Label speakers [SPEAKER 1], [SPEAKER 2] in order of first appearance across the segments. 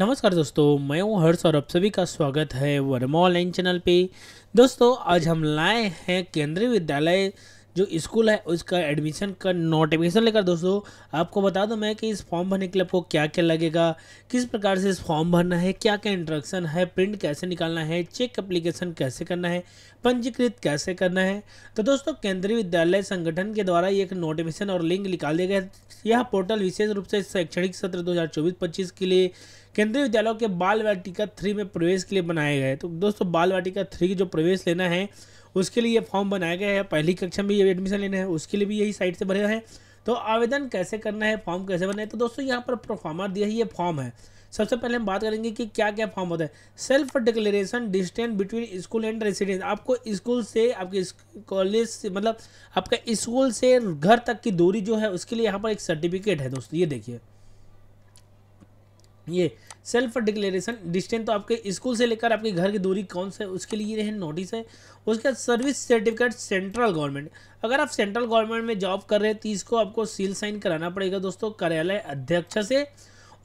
[SPEAKER 1] नमस्कार दोस्तों मैं हूं हर्ष और आप सभी का स्वागत है वर्मा ऑनलाइन चैनल पे दोस्तों आज हम लाए हैं केंद्रीय विद्यालय जो स्कूल है उसका एडमिशन का नोटिफिकेशन लेकर दोस्तों आपको बता दूं मैं कि इस फॉर्म भरने के लिए आपको क्या क्या लगेगा किस प्रकार से इस फॉर्म भरना है क्या क्या इंट्रक्शन है प्रिंट कैसे निकालना है चेक अप्लीकेशन कैसे करना है पंजीकृत कैसे करना है तो दोस्तों केंद्रीय विद्यालय संगठन के द्वारा एक नोटिफिकेशन और लिंक निकाल दिया गया यह पोर्टल विशेष रूप से शैक्षणिक सत्र दो हज़ार के लिए केंद्रीय विद्यालयों के बाल वाटिका थ्री में प्रवेश के लिए बनाए गए तो दोस्तों बाल वाटिका थ्री की जो प्रवेश लेना है उसके लिए ये फॉर्म बनाया गया है पहली कक्षा में ये एडमिशन लेना है उसके लिए भी यही साइट से भरे है तो आवेदन कैसे करना है फॉर्म कैसे भरना है तो दोस्तों यहाँ पर प्रोफार्मा दिया है ये फॉर्म है सबसे पहले हम बात करेंगे कि क्या क्या फॉर्म होता है self declaration distance between school and residence आपको स्कूल से आपके कॉलेज से मतलब आपका स्कूल से घर तक की दूरी जो है उसके लिए यहाँ पर एक सर्टिफिकेट है दोस्तों ये देखिए ये सेल्फ डिक्लेरेशन डिस्टेंस तो आपके स्कूल से लेकर आपके घर की दूरी कौन सा है उसके लिए है नोटिस है उसके बाद सर्विस सर्टिफिकेट सेंट्रल गवर्नमेंट अगर आप सेंट्रल गवर्नमेंट में जॉब कर रहे हैं तो इसको आपको सील साइन कराना पड़ेगा दोस्तों कार्यालय अध्यक्ष से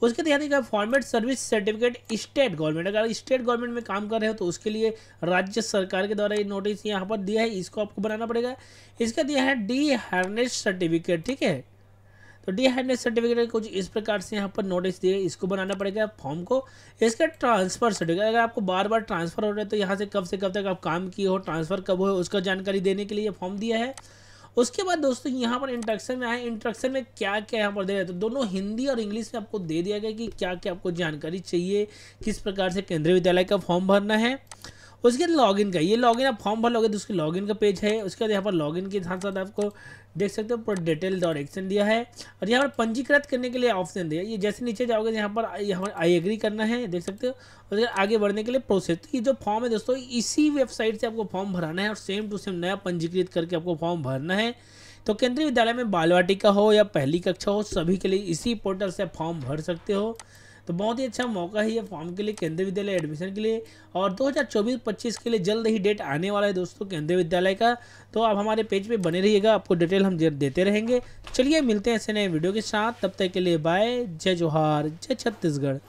[SPEAKER 1] उसके बाद यानी format service certificate state government अगर स्टेट गवर्नमेंट में काम कर रहे हो तो उसके लिए राज्य सरकार के द्वारा ये नोटिस यहाँ पर दिया है इसको आपको बनाना पड़ेगा इसका दिया है डी हार्नेस सर्टिफिकेट ठीक है तो डिहाइड्रेशन सर्टिफिकेट कुछ इस प्रकार से यहाँ पर नोटिस दिए इसको बनाना पड़ेगा फॉर्म को इसका ट्रांसफर सर्टिफिकेट अगर आपको बार बार ट्रांसफर हो रहा है तो यहाँ से कब से कब तक आप काम किए हो ट्रांसफर कब हो उसका जानकारी देने के लिए फॉर्म दिया है उसके बाद दोस्तों यहाँ पर इंट्रक्शन में आए इंट्रक्शन में क्या क्या यहाँ पर दे रहे तो दोनों हिंदी और इंग्लिश में आपको दे दिया गया कि क्या क्या आपको जानकारी चाहिए किस प्रकार से केंद्रीय विद्यालय का फॉर्म भरना है उसके बाद लॉग इन का ये लॉगिन आप फॉर्म भर लोगे तो उसके लॉग इन का पेज है उसके बाद यहाँ पर लॉग इन के साथ साथ आपको देख सकते हो पूरा डिटेल और एक्शन दिया है और यहाँ पर पंजीकृत करने के लिए ऑप्शन दिया ये जैसे नीचे जाओगे तो यहाँ पर यहाँ आई एग्री करना है देख सकते हो उसके आगे बढ़ने के लिए प्रोसेस तो ये जो फॉर्म है दोस्तों इसी वेबसाइट से आपको फॉर्म भराना है और सेम टू सेम नया पंजीकृत करके आपको फॉर्म भरना है तो केंद्रीय विद्यालय में बालवाटिका हो या पहली कक्षा हो सभी के लिए इसी पोर्टल से फॉर्म भर सकते हो तो बहुत ही अच्छा मौका है ये फॉर्म के लिए केंद्रीय विद्यालय एडमिशन के लिए और 2024-25 के लिए जल्द ही डेट आने वाला है दोस्तों केंद्रीय विद्यालय का तो आप हमारे पेज पे बने रहिएगा आपको डिटेल हम देते रहेंगे चलिए मिलते हैं ऐसे नए वीडियो के साथ तब तक के लिए बाय जय जोहार जय छत्तीसगढ़